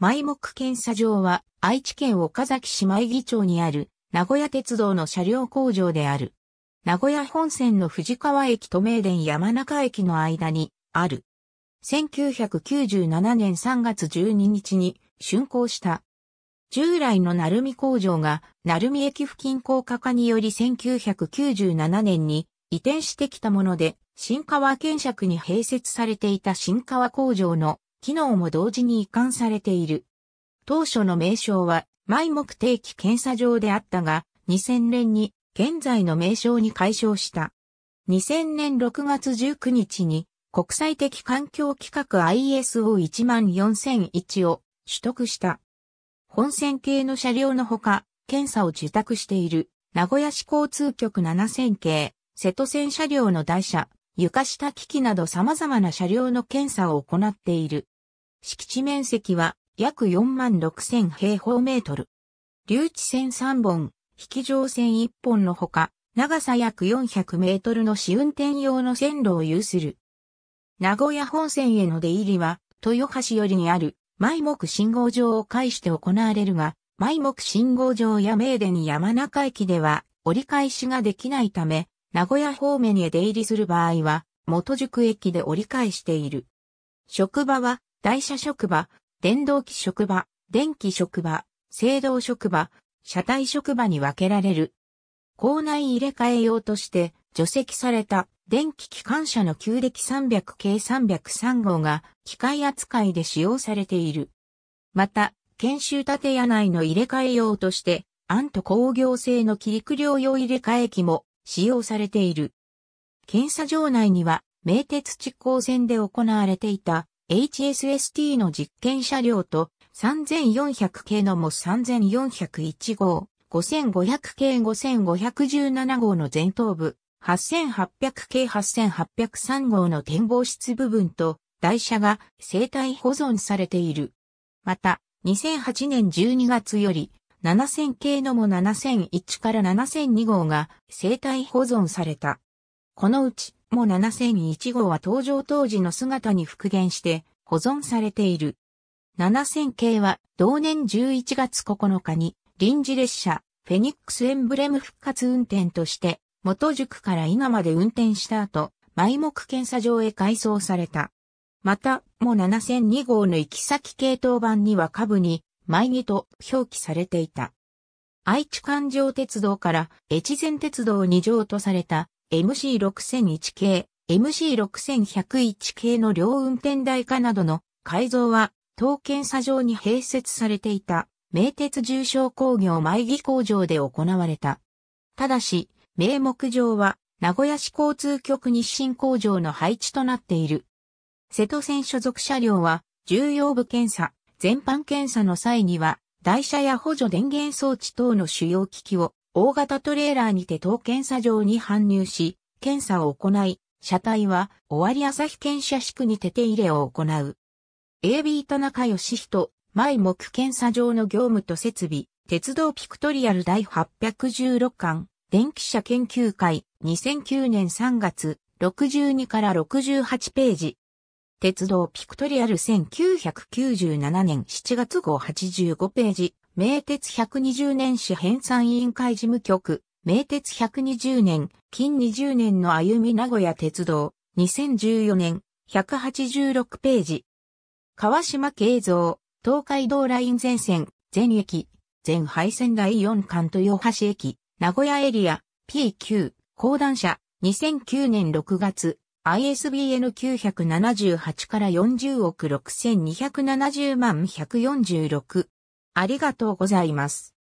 埋木検査場は愛知県岡崎市妹木町にある名古屋鉄道の車両工場である。名古屋本線の藤川駅と名電山中駅の間にある。1997年3月12日に竣工した。従来の鳴海工場が鳴海駅付近高架化により1997年に移転してきたもので、新川建釈に併設されていた新川工場の機能も同時に移管されている。当初の名称は、毎目定期検査場であったが、2000年に現在の名称に解消した。2000年6月19日に国際的環境規格 ISO14001 を取得した。本線系の車両のほか、検査を受託している名古屋市交通局7000系、瀬戸線車両の台車、床下機器など様々な車両の検査を行っている。敷地面積は約4万6千平方メートル。留置線3本、引き上線1本のほか、長さ約400メートルの試運転用の線路を有する。名古屋本線への出入りは、豊橋寄りにある、毎目信号場を介して行われるが、毎目信号場や名電山中駅では折り返しができないため、名古屋方面へ出入りする場合は、元宿駅で折り返している。職場は、台車職場、電動機職場、電気職場、制動職場、車体職場に分けられる。校内入れ替え用として、除籍された電気機関車の旧暦300 k 303号が機械扱いで使用されている。また、研修建屋内の入れ替え用として、アント工業製の切り栗用用入れ替え機も使用されている。検査場内には、名鉄地高線で行われていた HSST の実験車両と3400系のモス3401号、5500系5517号の前頭部、8800系8803号の展望室部分と台車が生体保存されている。また、2008年12月より7000系のも7001から7002号が生体保存された。このうち、も7001号は登場当時の姿に復元して保存されている。7000系は同年11月9日に臨時列車フェニックスエンブレム復活運転として元宿から稲まで運転した後、埋目検査場へ改装された。また、も7002号の行き先系統版には下部に毎木と表記されていた。愛知環状鉄道から越前鉄道に譲とされた MC6001 系、MC6101 系の両運転台化などの改造は、当検査場に併設されていた、名鉄重症工業前木工場で行われた。ただし、名目上は、名古屋市交通局日清工場の配置となっている。瀬戸線所属車両は、重要部検査、全般検査の際には、台車や補助電源装置等の主要機器を大型トレーラーにて当検査場に搬入し、検査を行い、車体は終わり朝日検査宿にて手入れを行う。AB 田中義人、毎目検査場の業務と設備、鉄道ピクトリアル第816巻、電気車研究会、2009年3月、62から68ページ。鉄道ピクトリアル1997年7月号85ページ、名鉄120年史編纂委員会事務局、名鉄120年、近20年の歩み名古屋鉄道、2014年、186ページ。川島慶三、東海道ライン全線、全駅、全廃線第4東・豊橋駅、名古屋エリア、P9、高段車、2009年6月、ISBN 978から40億6270万146。ありがとうございます。